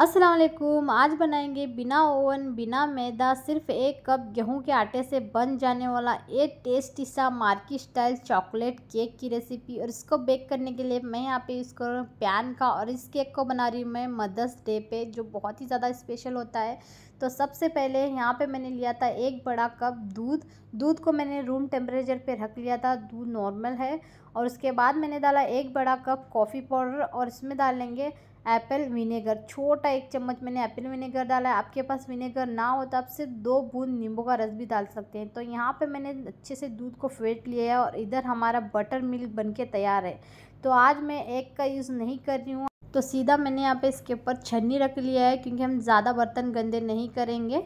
अस्सलाम वालेकुम आज बनाएंगे बिना ओवन बिना मैदा सिर्फ एक कप गेहूं के आटे से बन जाने वाला एक टेस्टी सा मार्की स्टाइल चॉकलेट केक की रेसिपी और इसको बेक करने के लिए मैं यहाँ पे यूज़ कर रहा हूँ पैन का और इस केक को बना रही हूँ मैं मदर्स डे पे जो बहुत ही ज़्यादा स्पेशल होता है तो सबसे पहले यहाँ पे मैंने लिया था एक बड़ा कप दूध दूध को मैंने रूम टेम्परेचर पे रख लिया था दूध नॉर्मल है और उसके बाद मैंने डाला एक बड़ा कप कॉफ़ी पाउडर और इसमें डालेंगे एप्पल विनेगर छोटा एक चम्मच मैंने एप्पल विनेगर डाला है आपके पास विनेगर ना हो तो आप सिर्फ दो बूंद नींबू का रस भी डाल सकते हैं तो यहाँ पे मैंने अच्छे से दूध को फेंट लिया है और इधर हमारा बटर मिल्क बनके तैयार है तो आज मैं एक का यूज़ नहीं कर रही हूँ तो सीधा मैंने यहाँ पे इसके ऊपर छन्नी रख लिया है क्योंकि हम ज़्यादा बर्तन गंदे नहीं करेंगे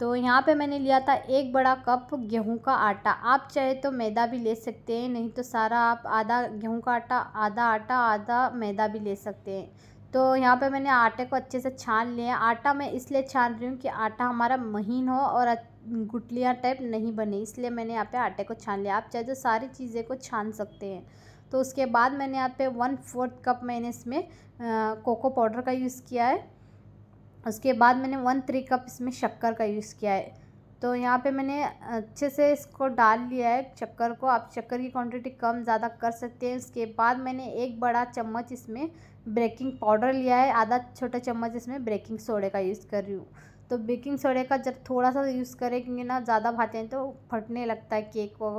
तो यहाँ पे मैंने लिया था एक बड़ा कप गेहूं का आटा आप चाहे तो मैदा भी ले सकते हैं नहीं तो सारा आप आधा गेहूं का आटा आधा आटा आधा मैदा भी ले सकते हैं तो यहाँ पे मैंने आटे को अच्छे से छान लिया आटा मैं इसलिए छान रही हूँ कि आटा हमारा महीन हो और गुटलियाँ टाइप नहीं बने इसलिए मैंने यहाँ पर आटे को छान लिया आप चाहे तो सारी चीज़ें को छान सकते हैं तो उसके बाद मैंने यहाँ पे वन फोर्थ कप मैंने इसमें कोको पाउडर का यूज़ किया है उसके बाद मैंने वन थ्री कप इसमें शक्कर का यूज़ किया है तो यहाँ पे मैंने अच्छे से इसको डाल लिया है शक्कर को आप शक्कर की क्वांटिटी कम ज़्यादा कर सकते हैं उसके बाद मैंने एक बड़ा चम्मच इसमें ब्रेकिंग पाउडर लिया है आधा छोटा चम्मच इसमें ब्रेकिंग सोडे का यूज़ कर रही हूँ तो बेकिंग सोडे का जब थोड़ा सा यूज़ करें क्योंकि ना ज़्यादा भाते हैं तो फटने लगता है केक को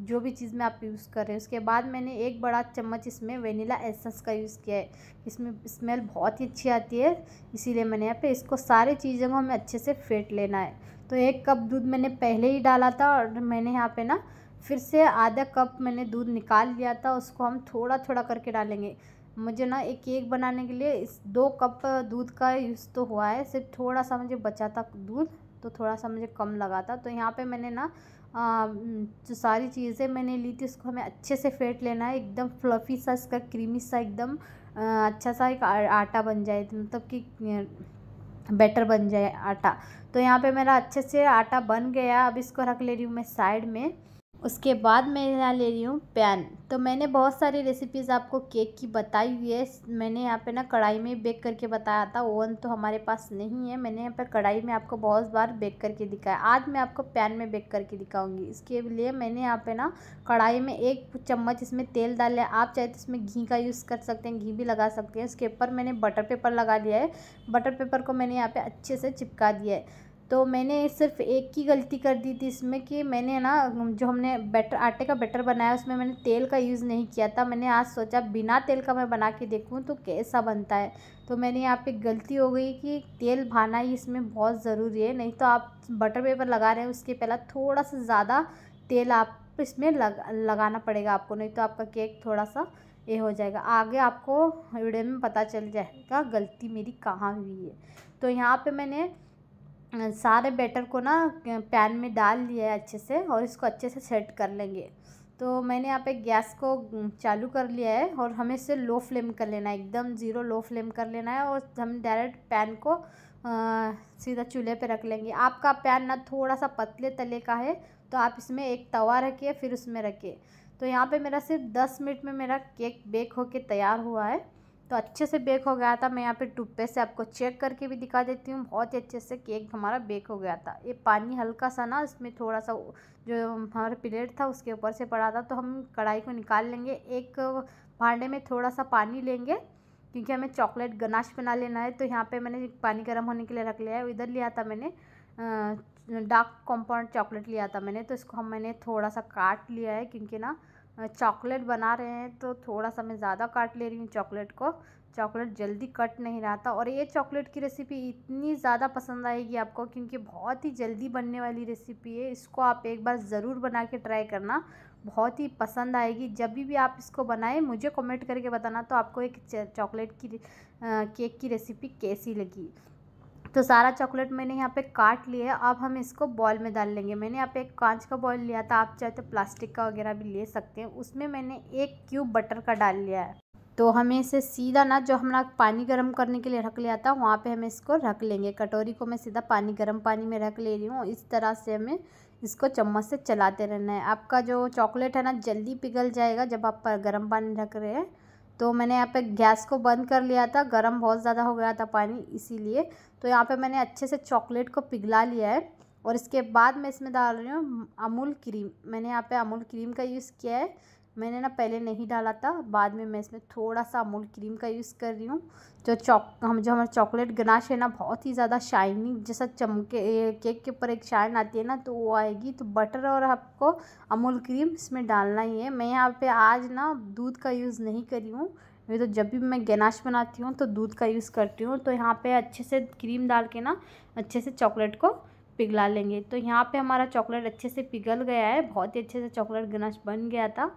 जो भी चीज़ में आप यूज़ कर रहे हैं उसके बाद मैंने एक बड़ा चम्मच इसमें वेनिला एसेंस का यूज़ किया है इसमें स्मेल बहुत ही अच्छी आती है इसीलिए मैंने यहाँ पे इसको सारे चीज़ों को हमें अच्छे से फेंट लेना है तो एक कप दूध मैंने पहले ही डाला था और मैंने यहाँ पे ना फिर से आधा कप मैंने दूध निकाल लिया था उसको हम थोड़ा थोड़ा करके डालेंगे मुझे ना एक केक बनाने के लिए इस दो कप दूध का यूज़ तो हुआ है सिर्फ थोड़ा सा मुझे बचा था दूध तो थोड़ा सा मुझे कम लगा था तो यहाँ पे मैंने ना जो सारी चीज़ें मैंने ली थी उसको हमें अच्छे से फेंट लेना है एकदम फ्लफ़ी सा इसका क्रीमी सा एकदम अच्छा सा एक आटा बन जाए मतलब कि बेटर बन जाए आटा तो यहाँ पे मेरा अच्छे से आटा बन गया अब इसको रख ले रही हूँ मैं साइड में उसके बाद मैं यहाँ ले रही हूँ पैन तो मैंने बहुत सारी रेसिपीज़ आपको केक की बताई हुई है मैंने यहाँ पे ना कढ़ाई में बेक करके बताया था ओवन तो हमारे पास नहीं है मैंने यहाँ पर कढ़ाई में आपको बहुत बार बेक करके दिखाया आज मैं आपको पैन में बेक करके दिखाऊंगी इसके लिए मैंने यहाँ पे ना कढ़ाई में एक चम्मच इसमें तेल डाल लिया आप चाहे तो इसमें घी का यूज़ कर सकते हैं घी भी लगा सकते हैं उसके ऊपर मैंने बटर पेपर लगा दिया है बटर पेपर को मैंने यहाँ पर अच्छे से चिपका दिया है तो मैंने सिर्फ एक की गलती कर दी थी इसमें कि मैंने ना जो हमने बैटर आटे का बैटर बनाया उसमें मैंने तेल का यूज़ नहीं किया था मैंने आज सोचा बिना तेल का मैं बना के देखूँ तो कैसा बनता है तो मैंने यहाँ पे गलती हो गई कि तेल भाना ही इसमें बहुत ज़रूरी है नहीं तो आप बटर पेपर लगा रहे हैं उसके पहला थोड़ा सा ज़्यादा तेल आप इसमें लग, लगाना पड़ेगा आपको नहीं तो आपका केक थोड़ा सा ये हो जाएगा आगे आपको वीडियो में पता चल जाएगा गलती मेरी कहाँ हुई है तो यहाँ पे मैंने सारे बैटर को ना पैन में डाल लिया है अच्छे से और इसको अच्छे से सेट कर लेंगे तो मैंने यहाँ पे गैस को चालू कर लिया है और हमें इसे लो फ्लेम कर लेना है एकदम ज़ीरो लो फ्लेम कर लेना है और हम डायरेक्ट पैन को आ, सीधा चूल्हे पे रख लेंगे आपका पैन ना थोड़ा सा पतले तले का है तो आप इसमें एक तवा रखिए फिर उसमें रखिए तो यहाँ पे मेरा सिर्फ दस मिनट में मेरा केक बेक होके तैयार हुआ है तो अच्छे से बेक हो गया था मैं यहाँ पे टुप्पे से आपको चेक करके भी दिखा देती हूँ बहुत ही अच्छे से केक हमारा बेक हो गया था ये पानी हल्का सा ना इसमें थोड़ा सा जो हमारा प्लेट था उसके ऊपर से पड़ा था तो हम कढ़ाई को निकाल लेंगे एक भांडे में थोड़ा सा पानी लेंगे क्योंकि हमें चॉकलेट गनाश बना लेना है तो यहाँ पर मैंने पानी गर्म होने के लिए रख लिया है इधर लिया था मैंने डार्क कॉम्पाउंड चॉकलेट लिया था मैंने तो इसको हम मैंने थोड़ा सा काट लिया है क्योंकि ना चॉकलेट बना रहे हैं तो थोड़ा सा मैं ज़्यादा काट ले रही हूँ चॉकलेट को चॉकलेट जल्दी कट नहीं रहा था और ये चॉकलेट की रेसिपी इतनी ज़्यादा पसंद आएगी आपको क्योंकि बहुत ही जल्दी बनने वाली रेसिपी है इसको आप एक बार ज़रूर बना के ट्राई करना बहुत ही पसंद आएगी जब भी, भी आप इसको बनाएं मुझे कमेंट करके बताना तो आपको एक चॉकलेट की केक की रेसिपी कैसी लगी तो सारा चॉकलेट मैंने यहाँ पे काट लिया है अब हम इसको बॉल में डाल लेंगे मैंने यहाँ पे एक कांच का बॉल लिया था आप चाहे तो प्लास्टिक का वगैरह भी ले सकते हैं उसमें मैंने एक क्यूब बटर का डाल लिया है तो हमें इसे सीधा ना जो हमने पानी गर्म करने के लिए रख लिया था वहाँ पे हमें इसको रख लेंगे कटोरी को मैं सीधा पानी गर्म पानी में रख ले रही हूँ इस तरह से हमें इसको चम्मच से चलाते रहना है आपका जो चॉकलेट है ना जल्दी पिघल जाएगा जब आप गर्म पानी रख रहे हैं तो मैंने यहाँ पे गैस को बंद कर लिया था गरम बहुत ज़्यादा हो गया था पानी इसीलिए तो यहाँ पे मैंने अच्छे से चॉकलेट को पिघला लिया है और इसके बाद मैं इसमें डाल रही हूँ अमूल क्रीम मैंने यहाँ पे अमूल क्रीम का यूज़ किया है मैंने ना पहले नहीं डाला था बाद में मैं इसमें थोड़ा सा अमूल क्रीम का यूज़ कर रही हूँ जो चॉक हम जो हमारा चॉकलेट गनाश है ना बहुत ही ज़्यादा शाइनिंग जैसा चमके केक के ऊपर एक शाइन आती है ना तो वो आएगी तो बटर और आपको अमूल क्रीम इसमें डालना ही है मैं यहाँ पे आज ना दूध का यूज़ नहीं करी हूँ मैं तो जब भी मैं गनाश बनाती हूँ तो दूध का यूज़ करती हूँ तो यहाँ पर अच्छे से क्रीम डाल के ना अच्छे से चॉकलेट को पिघला लेंगे तो यहाँ पे हमारा चॉकलेट अच्छे से पिघल गया है बहुत ही अच्छे से चॉकलेट गनाश बन गया था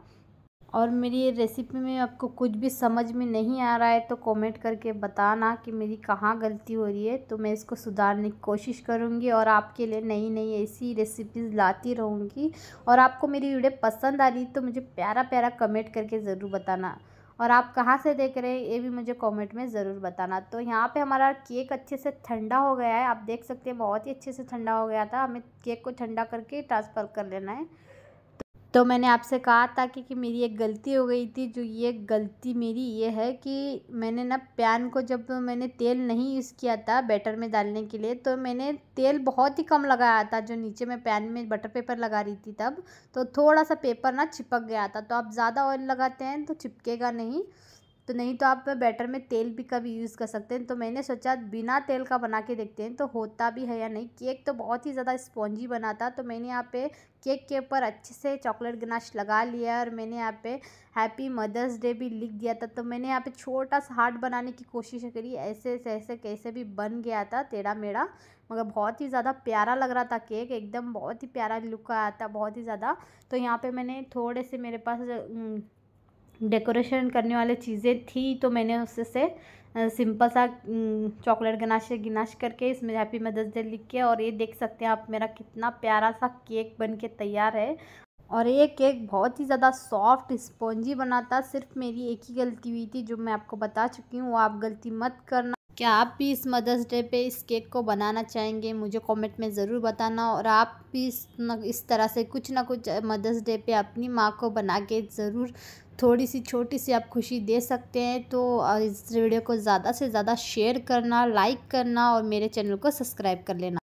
और मेरी ये रेसिपी में आपको कुछ भी समझ में नहीं आ रहा है तो कमेंट करके बताना कि मेरी कहाँ गलती हो रही है तो मैं इसको सुधारने की कोशिश करूँगी और आपके लिए नई नई ऐसी रेसिपीज़ लाती रहूँगी और आपको मेरी वीडियो पसंद आ रही तो मुझे प्यारा प्यारा कमेंट करके ज़रूर बताना और आप कहाँ से देख रहे हैं ये भी मुझे कमेंट में ज़रूर बताना तो यहाँ पे हमारा केक अच्छे से ठंडा हो गया है आप देख सकते हैं बहुत ही अच्छे से ठंडा हो गया था हमें केक को ठंडा करके ट्रांसफ़र कर लेना है तो मैंने आपसे कहा था कि, कि मेरी एक गलती हो गई थी जो ये गलती मेरी ये है कि मैंने ना पैन को जब मैंने तेल नहीं यूज़ किया था बैटर में डालने के लिए तो मैंने तेल बहुत ही कम लगाया था जो नीचे मैं पैन में बटर पेपर लगा रही थी तब तो थोड़ा सा पेपर ना चिपक गया था तो आप ज़्यादा ऑयल लगाते हैं तो चिपकेगा नहीं तो नहीं तो आप बैटर में तेल भी कभी यूज़ कर सकते हैं तो मैंने सोचा बिना तेल का बना के देखते हैं तो होता भी है या नहीं केक तो बहुत ही ज़्यादा स्पॉन्जी बना था तो मैंने यहाँ पे केक के ऊपर अच्छे से चॉकलेट गनाश लगा लिया और मैंने यहाँ पे हैप्पी मदर्स डे भी लिख दिया था तो मैंने यहाँ पे छोटा सा हार्ट बनाने की कोशिश करी ऐसे ऐसे ऐसे कैसे भी बन गया था टेढ़ा मेढ़ा मगर बहुत ही ज़्यादा प्यारा लग रहा था केक एकदम बहुत ही प्यारा लुक आया था बहुत ही ज़्यादा तो यहाँ पे मैंने थोड़े से मेरे पास डेकोरेशन करने वाली चीज़ें थी तो मैंने उससे सिंपल सा चॉकलेट गनाश गिनाश करके इसमें हैप्पी मदर्स डे लिख के और ये देख सकते हैं आप मेरा कितना प्यारा सा केक बन के तैयार है और ये केक बहुत ही ज़्यादा सॉफ्ट स्पॉन्जी बना था सिर्फ मेरी एक ही गलती हुई थी जो मैं आपको बता चुकी हूँ वो आप गलती मत करना क्या आप भी इस मदर्स डे पे इस केक को बनाना चाहेंगे मुझे कमेंट में ज़रूर बताना और आप भी इस न, इस तरह से कुछ ना कुछ मदर्स डे पे अपनी माँ को बना के ज़रूर थोड़ी सी छोटी सी आप खुशी दे सकते हैं तो इस वीडियो को ज़्यादा से ज़्यादा शेयर करना लाइक करना और मेरे चैनल को सब्सक्राइब कर लेना